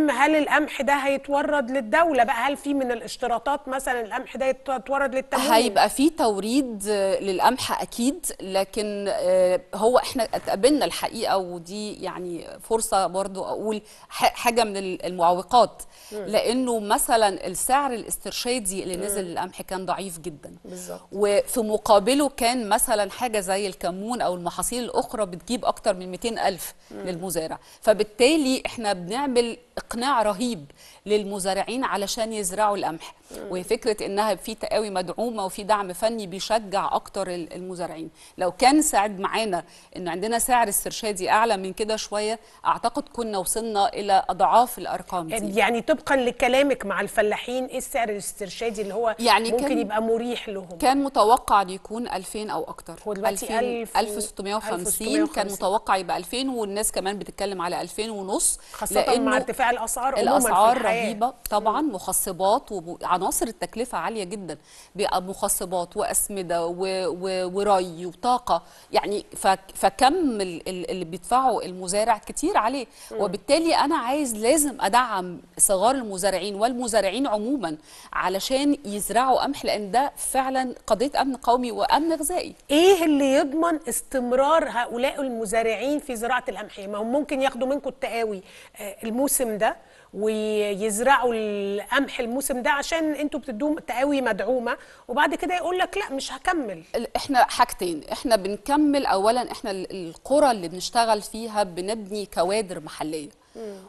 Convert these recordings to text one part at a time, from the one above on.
المهم هل القمح ده هيتورد للدوله بقى هل في من الاشتراطات مثلا القمح ده يتورد للتمويل هيبقى في توريد للقمح اكيد لكن آه، هو احنا اتقابلنا الحقيقه ودي يعني فرصه برضو اقول حاجه من المعوقات لانه مثلا السعر الاسترشادي اللي نزل للقمح كان ضعيف جدا بالظبط وفي مقابله كان مثلا حاجه زي الكمون او المحاصيل الاخرى بتجيب اكتر من 200 الف للمزارع فبالتالي احنا بنعمل اقناع رهيب للمزارعين علشان يزرعوا القمح وهي فكره انها في تقاوي مدعومه وفي دعم فني بيشجع اكتر المزارعين لو كان ساعد معانا ان عندنا سعر استرشادي اعلى من كده شويه اعتقد كنا وصلنا الى اضعاف الارقام دي يعني طبقا لكلامك مع الفلاحين ايه السعر الاسترشادي اللي هو يعني ممكن يبقى مريح لهم كان متوقع ان يكون 2000 او اكتر هو دلوقتي 1650 كان متوقع يبقى 2000 والناس كمان بتتكلم على 2000 ونص خاصه مع ارتفاع الاسعار الاسعار رهيبه طبعا مخصبات وعناصر التكلفه عاليه جدا بيبقى مخصبات واسمده و... و... وري وطاقه يعني ف... فكم اللي بيدفعه المزارع كتير عليه م. وبالتالي انا عايز لازم ادعم صغار المزارعين والمزارعين عموما علشان يزرعوا قمح لان ده فعلا قضيه امن قومي وامن غذائي ايه اللي يضمن استمرار هؤلاء المزارعين في زراعه القمح ما هم ممكن ياخدوا منكم التقاوي آه، الموسم ده ويزرعوا القمح الموسم ده عشان انتوا بتدوهم تقاوي مدعومه وبعد كده يقول لك لا مش هكمل احنا حاجتين احنا بنكمل اولا احنا القرى اللي بنشتغل فيها بنبني كوادر محليه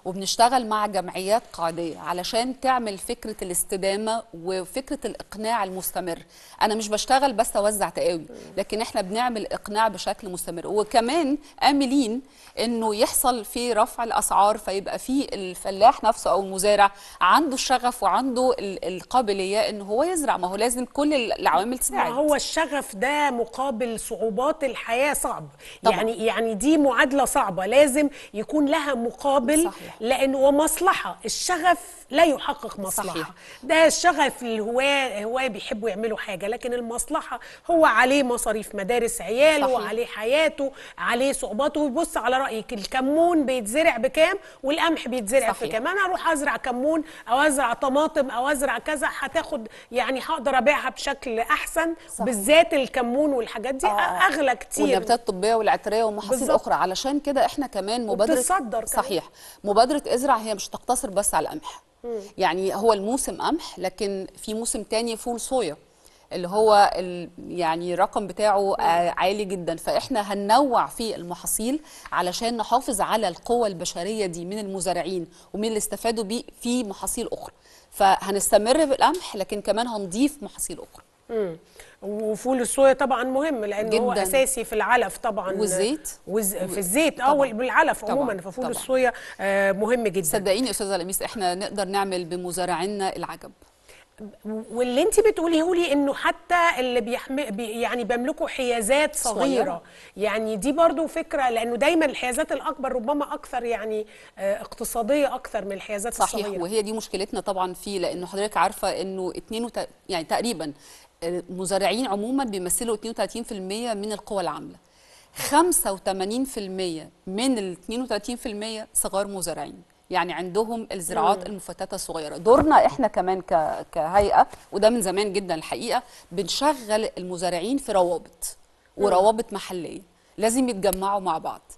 وبنشتغل مع جمعيات قاعديه علشان تعمل فكره الاستدامه وفكره الاقناع المستمر انا مش بشتغل بس اوزع تقاوي لكن احنا بنعمل اقناع بشكل مستمر وكمان املين انه يحصل في رفع الاسعار فيبقى في الفلاح نفسه او المزارع عنده الشغف وعنده القابليه ان هو يزرع ما هو لازم كل العوامل تساعد هو الشغف ده مقابل صعوبات الحياه صعب طبعا. يعني يعني دي معادله صعبه لازم يكون لها مقابل مشاكل صحيح. لان ومصلحه الشغف لا يحقق مصلحه صحيح. ده الشغف الهواه هواه بيحبوا يعملوا حاجه لكن المصلحه هو عليه مصاريف مدارس عياله صحيح. عليه حياته عليه صعوباته ويبص على رايك الكمون بيتزرع بكام والقمح بيتزرع صحيح. كام انا اروح ازرع كمون او ازرع طماطم او ازرع كذا هتاخد يعني هقدر ابيعها بشكل احسن صحيح. بالذات الكمون والحاجات دي آه. اغلى كتير والنباتات الطبيه والعطريه ومحاصيل اخرى علشان كده احنا كمان مبادره صحيح مبادره ازرع هي مش تقتصر بس على القمح يعني هو الموسم قمح لكن في موسم تاني فول صويا اللي هو يعني الرقم بتاعه عالي جدا فاحنا هننوع في المحاصيل علشان نحافظ على القوة البشرية دي من المزارعين ومن اللي استفادوا بيه في محاصيل أخرى فهنستمر بالقمح لكن كمان هنضيف محاصيل أخرى وفول الصويا طبعا مهم لانه جداً. هو اساسي في العلف طبعا والزيت وز... في الزيت او آه، بالعلف عموما ففول الصويا آه، مهم جدا صدقيني يا استاذه لميس احنا نقدر نعمل بمزارعينا العجب واللي انت بتقوليه لي انه حتى اللي بيحمي بي يعني بيملكوا حيازات صغيرة. صغيره يعني دي برضو فكره لانه دايما الحيازات الاكبر ربما اكثر يعني آه، اقتصاديه اكثر من الحيازات صحيح الصغيره صحيح وهي دي مشكلتنا طبعا فيه لانه حضرتك عارفه انه اثنين وت... يعني تقريبا آه، المزارعين عموما بيمثلوا 32% من القوى العامله 85% من ال 32% صغار مزارعين يعني عندهم الزراعات المفتته الصغيره دورنا احنا كمان كهيئه وده من زمان جدا الحقيقه بنشغل المزارعين في روابط وروابط محليه لازم يتجمعوا مع بعض